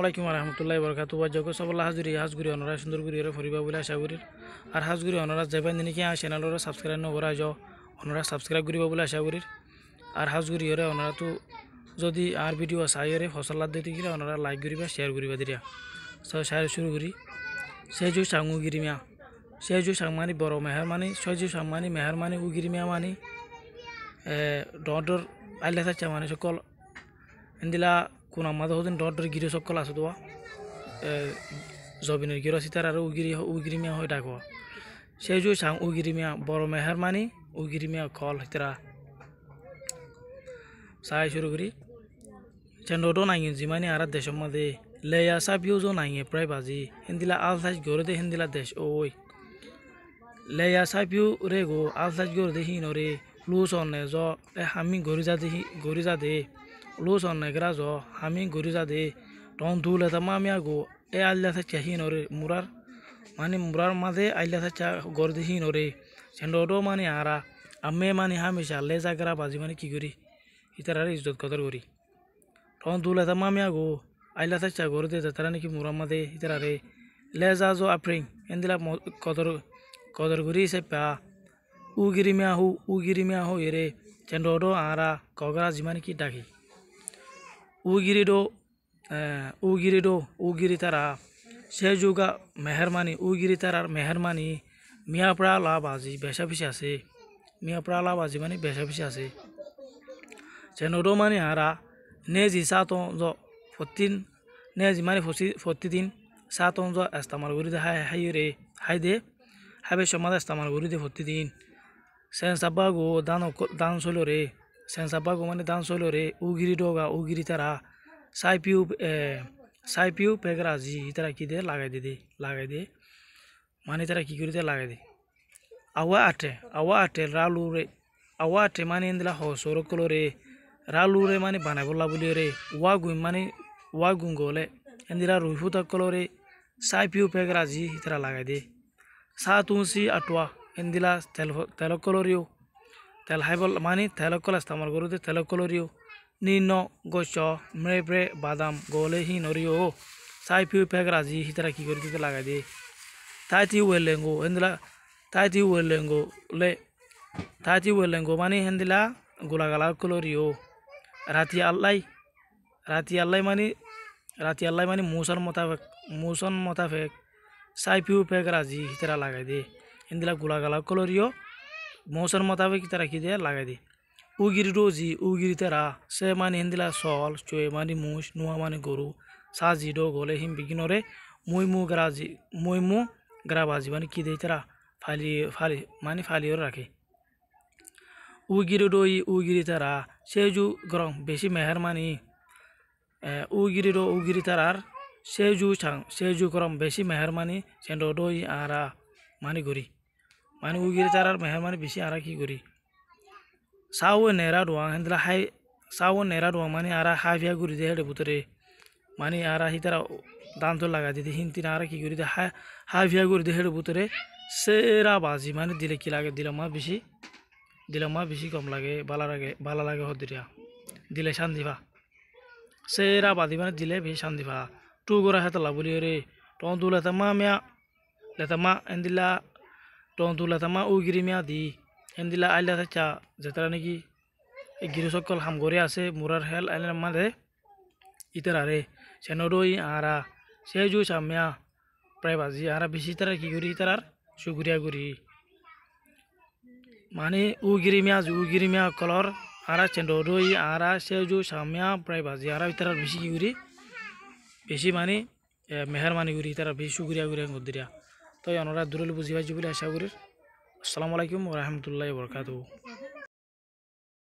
আসসালামুকুম রহমতুল্লাহ বরকাত যোগ্য সবল্লা হাজুরি হাজগুড়ি অনরা সুন্দরগুড়িয়ে ফুরব বলে আশা করি আর হাজগুড়ি অনরা যাবেন নাকি চ্যানেলের সাবস্ক্রাইব নকরা যাও অনরা সাবস্ক্রাইব করব বলে আশা করি আর হাজগুড়িয়ে অনরা তো যদি আর ভিডিও চাই রে ফসলাত দিতে গেলে অনরা লাইক করবা শেয়ার করবা দিয়া সাই শুরু করি সে যু সাং উগিরিমিয়া সে যু সাং মানে বড় মেহর মানে সে যু সাং মানে মেহর মানে উগিরিমিয়া মানে ডর আইলে থাকছে মানে সকল এন্দিলা কোন kunamada hodin dordor giri sokkal asudwa জবিনের গিরো sitar আর উগিরি উগিরি মিয়া হয়ে ডাকো সেই জু সাং উগিরি মিয়া বড় মেহরমানি উগিরি মিয়া কল হিতরা সাই শুরু করি চেন্ডো নাইয়ে জিমানি আর দেশ মধ্যে লেয়া সাবিউজও নাইয়ে প্রায় বাজি হিন্দিলা আল সাইজ গরে দে হিন্দিলা দেশ ওই লেয়া সাবিউ রে গো আল সাইজ গরে দে হিন রে লুস অনে জ হামি গরি যা দে গরি যা দে जो luson egeraso hami guri jade ton dul eta mami agu e alda thacha hinore murar Allah murar made alda thacha gordi hinore चंडोडो माने आरा अम्मे मानी हमेशा ले जा करा बाजी माने की गुरी इतरा रे इज्जत कदर गोरी टोन दूला था मामिया गो आल्ला था चा गोर दे तरा की मुरम्मा दे इतरा रे ले जा जो अप्रिंग इंदिला कदर कदर गुरी से पा ऊ में आहू हो में आहू म्या ये रे चंडोडो आरा कोगरा जिमानी की डाकी ఊగిరిడో ఊగిరిడో ఊగిరితర সেযোগা মেহরমানি উগিরিতার আর মেহরমানি মিয়াপড়া লাভ আজি বেসা পিসি আছে মিয়াপড়া লাভ আজি মানে বেসা পিসি আছে চেনরো মানে হারা নে জি সাত অঞ্জ ফতিন নে জি মানে ফসি ফতিদিন সাত অঞ্জ এস্তামাল ঘুরি দে হাই হাই রে হাই দে হাইবে সমাজ এস্তামাল ঘুরি দে ফতিদিন সেন সাব্বা গো দান দান চলো রে চেঞ্চাপা গমানে ডান্স হলৰে উগিৰি দগা উগিৰি তাৰা চাই পিউ চাই পিউ পেগৰা যি তাৰা কি দে লাগাই দে দে লাগাই দে মানে তাৰা কি কৰি দে লাগাই দে আৱা আঠে আৱা আঠে ৰালু ৰে আৱা আঠে মানে এনেদিলা হচৰ কলৰে ৰালু ৰে মানে বনাব লা বুলি ৰে ৱা গুম মানে ৱা গুম গ'লে এনেদিলা ৰহি ফুটা কলৰে চাই পিউ পেগৰা যি তাৰা লাগাই দে চাহ তুঁহ চি আঁতোৱা এনেদিলা তেল তেলক কলৰেও তেল হাইবল মানি তেলকলস তামর গরুতে তেলকলরিও নিন্ন গছ মেপড়ে বাদাম গলে হি নরিও সাই ফিউ প্যাক রাজি হি তারা কী করি লাগাই দিয়ে তাই তি ওয়েলেঙ্গো হেন্দিলা তাই তি ওয়েলেঙ্গো লে তাই তি ওয়েলেঙ্গো মানি হেন্দিলা গোলাগালা কলরিও রাতি আল্লাই রাতি আল্লাই মানি রাতি আল্লাই মানি মৌসন মোতাবেক মৌসন মোতাবেক সাই ফিউ প্যাক রাজি হি তারা লাগাই দিয়ে হেন্দিলা গোলাগালা কলরিও মৌসর মোতাবেক তারা কি দিয়ে লাগাই দিই উগিরি রোজি উগিরি তেরা সে মানে হিন্দিলা সল চুয়ে মানে মুস নোয়া মানে গরু সাজি ডো গলে হিম বিগিনরে মুই মু গ্রাজি মুই মু গ্রাবাজি মানে কি দেয় তারা ফালি ফালি মানে ফালিও রাখে উগিরি ডোই উগিরি তারা সে যু গরম বেশি মেহের মানি উগিরি ডো উগিরি তারার সে যু সে যু গরম বেশি মেহের মানি সেন্ডো ডোই আরা মানে ঘুরি मान मानगुगिरिचारार मेहरमानि बिसि आराखिगुरि सावो नेरा रुवां हेन्दला हाई सौ नेरा रुवां मानी आरा हाफिया गुरि दे हेडे बुतरे मानी आरा दान तो लगा दी तीन आरा कि गुरी दे हा हाफिया गुरी दे हेडे बुतरे सेरा बाजी मानी दिले कि लगे दिल मा दिलमा दिल मा बिसि कम लगे बाला लगे बाला लागे हदिरिया दिले शांतिफा सेरा बाजी मानी दिले भी शांतिफा टू गोरा हेतला बोलियो रे टू लेता मा मैं लेता माँ एंदिला টংতুলা তামা উইগিরি মিয়া দি এনদিলা আইলা চা যেতারা নাকি এই গিরিসকল হামগরে আছে মুরার হেল আইলার মাঝে ইতারারে সেনরই আরা সে জুই সামিয়া প্রায় বাজি আরা বেশি তারা কি করি তারার সুগুরিয়া করি মানে উগিরি মিয়া উগিরি মিয়া কলর আরা চেন্ডরই আরা সে জু সামিয়া প্রায় বাজি আরা তারার বেশি কি করি বেশি মানে মেহরমানি করি তারা বেশি সুগুরিয়া করি গদিরা তাই অনরা দূরে বুঝিবাজি বলে আশা করি আসসালামু আলাইকুম রহমতুল্লাহ বরকাত